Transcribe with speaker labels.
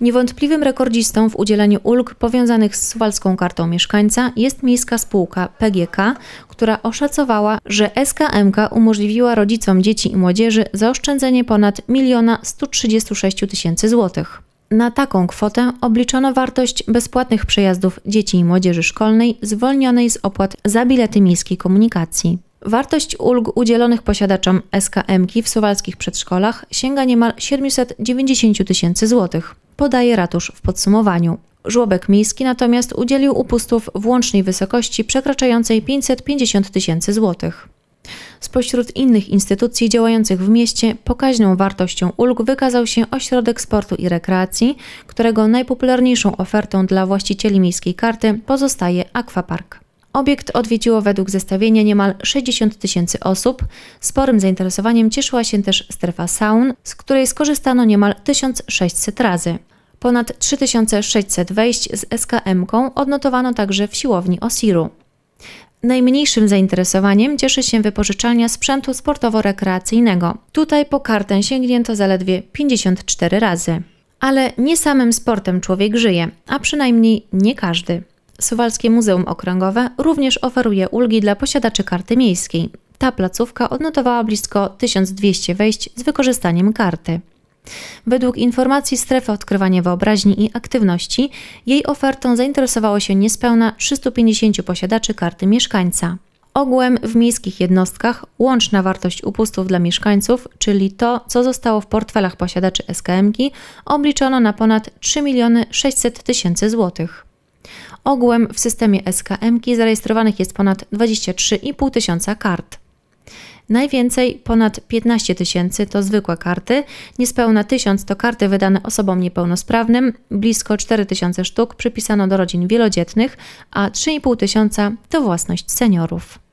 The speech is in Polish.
Speaker 1: Niewątpliwym rekordzistą w udzielaniu ulg powiązanych z suwalską kartą mieszkańca jest miejska spółka PGK, która oszacowała, że SKMK umożliwiła rodzicom dzieci i młodzieży zaoszczędzenie ponad 1 136 tysięcy złotych. Na taką kwotę obliczono wartość bezpłatnych przejazdów dzieci i młodzieży szkolnej zwolnionej z opłat za bilety miejskiej komunikacji. Wartość ulg udzielonych posiadaczom SKM-ki w suwalskich przedszkolach sięga niemal 790 tysięcy złotych podaje ratusz w podsumowaniu. Żłobek miejski natomiast udzielił upustów w łącznej wysokości przekraczającej 550 tysięcy złotych. Spośród innych instytucji działających w mieście pokaźną wartością ulg wykazał się Ośrodek Sportu i Rekreacji, którego najpopularniejszą ofertą dla właścicieli miejskiej karty pozostaje Aquapark. Obiekt odwiedziło według zestawienia niemal 60 tysięcy osób. Sporym zainteresowaniem cieszyła się też strefa saun, z której skorzystano niemal 1600 razy. Ponad 3600 wejść z SKM-ką odnotowano także w siłowni Osiru. Najmniejszym zainteresowaniem cieszy się wypożyczalnia sprzętu sportowo-rekreacyjnego. Tutaj po kartę sięgnięto zaledwie 54 razy. Ale nie samym sportem człowiek żyje, a przynajmniej nie każdy. Suwalskie Muzeum Okręgowe również oferuje ulgi dla posiadaczy karty miejskiej. Ta placówka odnotowała blisko 1200 wejść z wykorzystaniem karty. Według informacji Strefy Odkrywania Wyobraźni i Aktywności, jej ofertą zainteresowało się niespełna 350 posiadaczy karty mieszkańca. Ogółem w miejskich jednostkach łączna wartość upustów dla mieszkańców, czyli to, co zostało w portfelach posiadaczy SKM-ki, obliczono na ponad 3 miliony 600 tysięcy złotych. Ogółem w systemie SKM zarejestrowanych jest ponad 23,5 tysiąca kart. Najwięcej, ponad 15 tysięcy, to zwykłe karty, niespełna 1000 to karty wydane osobom niepełnosprawnym, blisko 4 tysiące sztuk przypisano do rodzin wielodzietnych, a 3,5 tysiąca to własność seniorów.